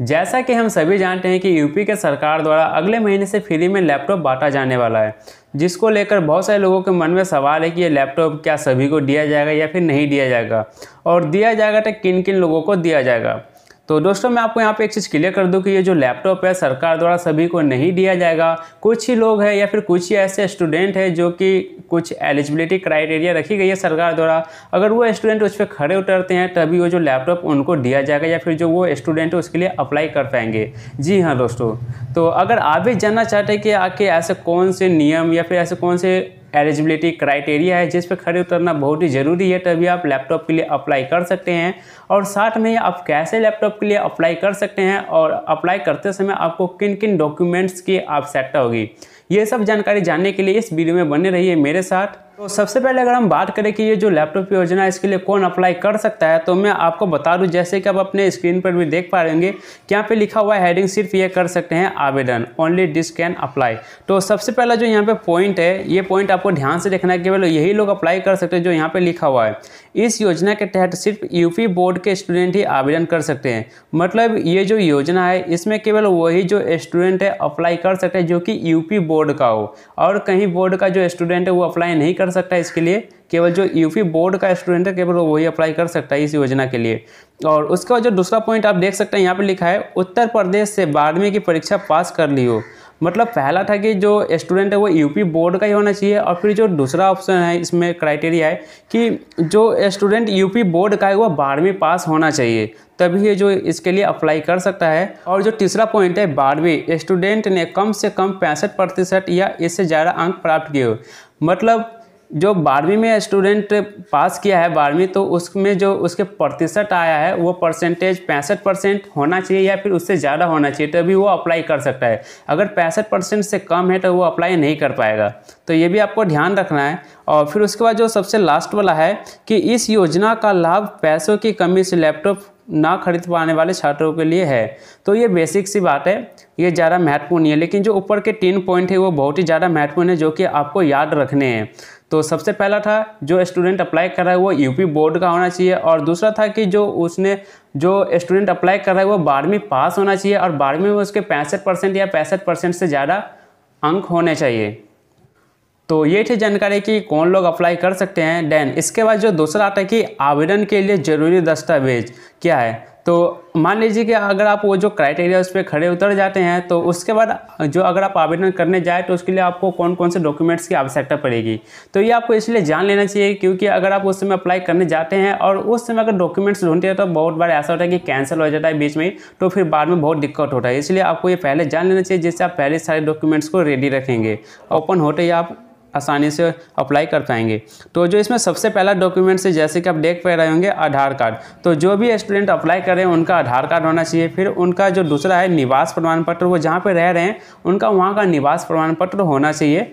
जैसा कि हम सभी जानते हैं कि यूपी के सरकार द्वारा अगले महीने से फ्री में लैपटॉप बांटा जाने वाला है जिसको लेकर बहुत सारे लोगों के मन में सवाल है कि ये लैपटॉप क्या सभी को दिया जाएगा या फिर नहीं दिया जाएगा और दिया जाएगा तो किन किन लोगों को दिया जाएगा तो दोस्तों मैं आपको यहाँ पे एक चीज़ क्लियर कर दूँ कि ये जो लैपटॉप है सरकार द्वारा सभी को नहीं दिया जाएगा कुछ ही लोग हैं या फिर कुछ ही ऐसे स्टूडेंट हैं जो कि कुछ एलिजिबिलिटी क्राइटेरिया रखी गई है सरकार द्वारा अगर वो स्टूडेंट उस पर खड़े उतरते हैं तभी वो जो लैपटॉप उनको दिया जाएगा या फिर जो वो स्टूडेंट है उसके लिए अप्लाई कर पाएंगे जी हाँ दोस्तों तो अगर आप भी जानना चाहते हैं कि आके ऐसे कौन से नियम या फिर ऐसे कौन से एलिजिबिलिटी क्राइटेरिया है जिस पर खड़े उतरना बहुत ही ज़रूरी है तभी आप लैपटॉप के लिए अप्लाई कर सकते हैं और साथ में आप कैसे लैपटॉप के लिए अप्लाई कर सकते हैं और अप्लाई करते समय आपको किन किन डॉक्यूमेंट्स की आवश्यकता होगी ये सब जानकारी जानने के लिए इस वीडियो में बने रहिए मेरे साथ तो सबसे पहले अगर हम बात करें कि ये जो लैपटॉप योजना है इसके लिए कौन अप्लाई कर सकता है तो मैं आपको बता दूं जैसे कि आप अपने स्क्रीन पर भी देख पा होंगे कि यहाँ पे लिखा हुआ है हेडिंग सिर्फ ये कर सकते हैं आवेदन ओनली दिस कैन अप्लाई तो सबसे पहला जो यहाँ पे पॉइंट है ये पॉइंट आपको ध्यान से देखना है केवल यही लोग अप्लाई कर सकते हैं जो यहाँ पर लिखा हुआ है इस योजना के तहत सिर्फ यूपी बोर्ड के स्टूडेंट ही आवेदन कर सकते हैं मतलब ये जो योजना है इसमें केवल वही जो स्टूडेंट है अप्लाई कर सकते हैं जो कि यूपी बोर्ड का हो और कहीं बोर्ड का जो स्टूडेंट है वो अप्लाई नहीं कर कर सकता है इसके लिए केवल जो यूपी बोर्ड का स्टूडेंट है केवल वही अप्लाई कर सकता है इस योजना के लिए और उसके बाद जो दूसरा पॉइंट आप देख सकते हैं यहाँ पर लिखा है उत्तर प्रदेश से बारहवीं की परीक्षा पास कर ली हो मतलब पहला था कि जो स्टूडेंट है वो यूपी बोर्ड का ही होना चाहिए और फिर जो दूसरा ऑप्शन है इसमें क्राइटेरिया है कि जो स्टूडेंट यूपी बोर्ड का है वो बारहवीं पास होना चाहिए तभी ये जो इसके लिए अप्लाई कर सकता है और जो तीसरा पॉइंट है बारहवीं स्टूडेंट ने कम से कम पैंसठ प्रतिशत या इससे ज़्यादा अंक प्राप्त किए मतलब जो बारहवीं में स्टूडेंट पास किया है बारहवीं तो उसमें जो उसके प्रतिशत आया है वो परसेंटेज पैंसठ परसेंट होना चाहिए या फिर उससे ज़्यादा होना चाहिए तभी वो अप्लाई कर सकता है अगर पैंसठ परसेंट से कम है तो वो अप्लाई नहीं कर पाएगा तो ये भी आपको ध्यान रखना है और फिर उसके बाद जो सबसे लास्ट वाला है कि इस योजना का लाभ पैसों की कमी से लैपटॉप ना खरीद पाने वाले छात्रों के लिए है तो ये बेसिक सी बात है ये ज़्यादा महत्वपूर्ण है लेकिन जो ऊपर के तीन पॉइंट है वो बहुत ही ज़्यादा महत्वपूर्ण है जो कि आपको याद रखने हैं तो सबसे पहला था जो स्टूडेंट अप्लाई कर रहा है वो यूपी बोर्ड का होना चाहिए और दूसरा था कि जो उसने जो स्टूडेंट अप्लाई कर रहा है वो बारहवीं पास होना चाहिए और बारहवीं में उसके पैंसठ परसेंट या पैंसठ परसेंट से ज़्यादा अंक होने चाहिए तो ये थी जानकारी कि कौन लोग अप्लाई कर सकते हैं देन इसके बाद जो दूसरा आता है कि आवेदन के लिए ज़रूरी दस्तावेज क्या है तो मान लीजिए कि अगर आप वो जो क्राइटेरिया उस पर खड़े उतर जाते हैं तो उसके बाद जो अगर आप आवेदन करने जाए तो उसके लिए आपको कौन कौन से डॉक्यूमेंट्स की आवश्यकता पड़ेगी तो ये आपको इसलिए जान लेना चाहिए क्योंकि अगर आप उस समय अप्लाई करने जाते हैं और उस समय अगर डॉक्यूमेंट्स ढूंढते हैं तो बहुत बार ऐसा होता है कि कैंसिल हो जाता है बीच में तो फिर बाद में बहुत दिक्कत होता है इसलिए आपको ये पहले जान लेना चाहिए जिससे आप पहले सारे डॉक्यूमेंट्स को रेडी रखेंगे ओपन होते ही आप आसानी से अप्लाई कर पाएंगे तो जो इसमें सबसे पहला डॉक्यूमेंट है जैसे कि आप देख पा रहे होंगे आधार कार्ड तो जो भी स्टूडेंट अप्लाई करें उनका आधार कार्ड होना चाहिए फिर उनका जो दूसरा है निवास प्रमाण पत्र वो जहाँ पर रह रहे हैं उनका वहाँ का निवास प्रमाण पत्र होना चाहिए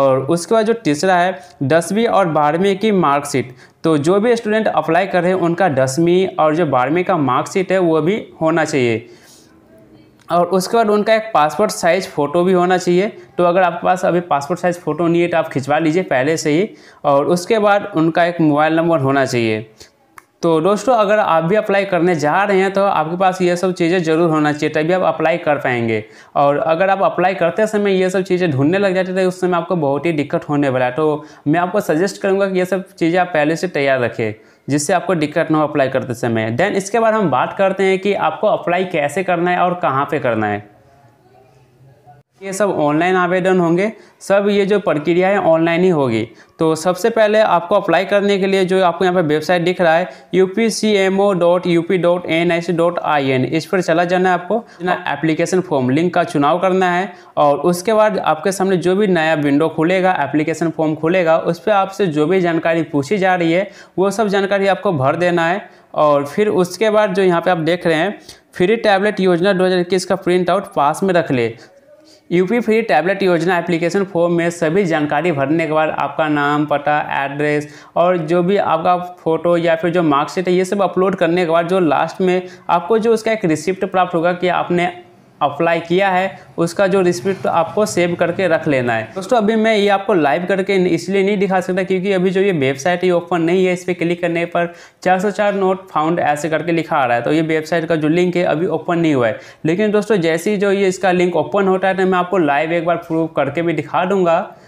और उसके बाद जो तीसरा है दसवीं और बारहवीं की मार्कशीट तो जो भी स्टूडेंट अप्लाई कर रहे हैं उनका दसवीं और जो बारहवीं का मार्कशीट है वो भी होना चाहिए और उसके बाद उनका एक पासपोर्ट साइज़ फ़ोटो भी होना चाहिए तो अगर आपके पास अभी पासपोर्ट साइज़ फ़ोटो नहीं है तो आप खिंचवा लीजिए पहले से ही और उसके बाद उनका एक मोबाइल नंबर होना चाहिए तो दोस्तों अगर आप भी अप्लाई करने जा रहे हैं तो आपके पास ये सब चीज़ें ज़रूर होना चाहिए तभी आप अप्लाई कर पाएंगे और अगर आप अप्लाई करते समय ये सब चीज़ें ढूंढने लग जाती तो उस समय आपको बहुत ही दिक्कत होने वाला है तो मैं आपको सजेस्ट करूँगा कि ये सब चीज़ें आप पहले से तैयार रखें जिससे आपको दिक्कत ना हो अप्लाई करते समय देन इसके बाद हम बात करते हैं कि आपको अप्लाई कैसे करना है और कहाँ पर करना है ये सब ऑनलाइन आवेदन होंगे सब ये जो प्रक्रिया है ऑनलाइन ही होगी तो सबसे पहले आपको अप्लाई करने के लिए जो आपको यहाँ पे वेबसाइट दिख रहा है U P C M O dot U P dot N I C dot I N इस पर चला जाना है आपको एप्लीकेशन फॉर्म लिंक का चुनाव करना है और उसके बाद आपके सामने जो भी नया विंडो खुलेगा एप्लीकेशन फॉर्म खुलेगा उस पर आपसे जो भी जानकारी पूछी जा रही है वो सब जानकारी आपको भर देना है और फिर उसके बाद जो यहाँ पे आप देख रहे हैं फ्री टैबलेट योजना 2021 का प्रिंट आउट पास में रख ले यूपी फ्री टैबलेट योजना एप्लीकेशन फॉर्म में सभी जानकारी भरने के बाद आपका नाम पता एड्रेस और जो भी आपका फ़ोटो या फिर जो मार्कशीट है ये सब अपलोड करने के बाद जो लास्ट में आपको जो उसका एक रिसिप्ट प्राप्त होगा कि आपने अप्लाई किया है उसका जो रिसिप्ट तो आपको सेव करके रख लेना है दोस्तों अभी मैं ये आपको लाइव करके इसलिए नहीं दिखा सकता क्योंकि अभी जो ये वेबसाइट ये ओपन नहीं है इस पर क्लिक करने पर चार सौ चार नोट फाउंड ऐसे करके लिखा आ रहा है तो ये वेबसाइट का जो लिंक है अभी ओपन नहीं हुआ है लेकिन दोस्तों जैसे ही जो ये इसका लिंक ओपन होता है तो मैं आपको लाइव एक बार प्रूव करके भी दिखा दूंगा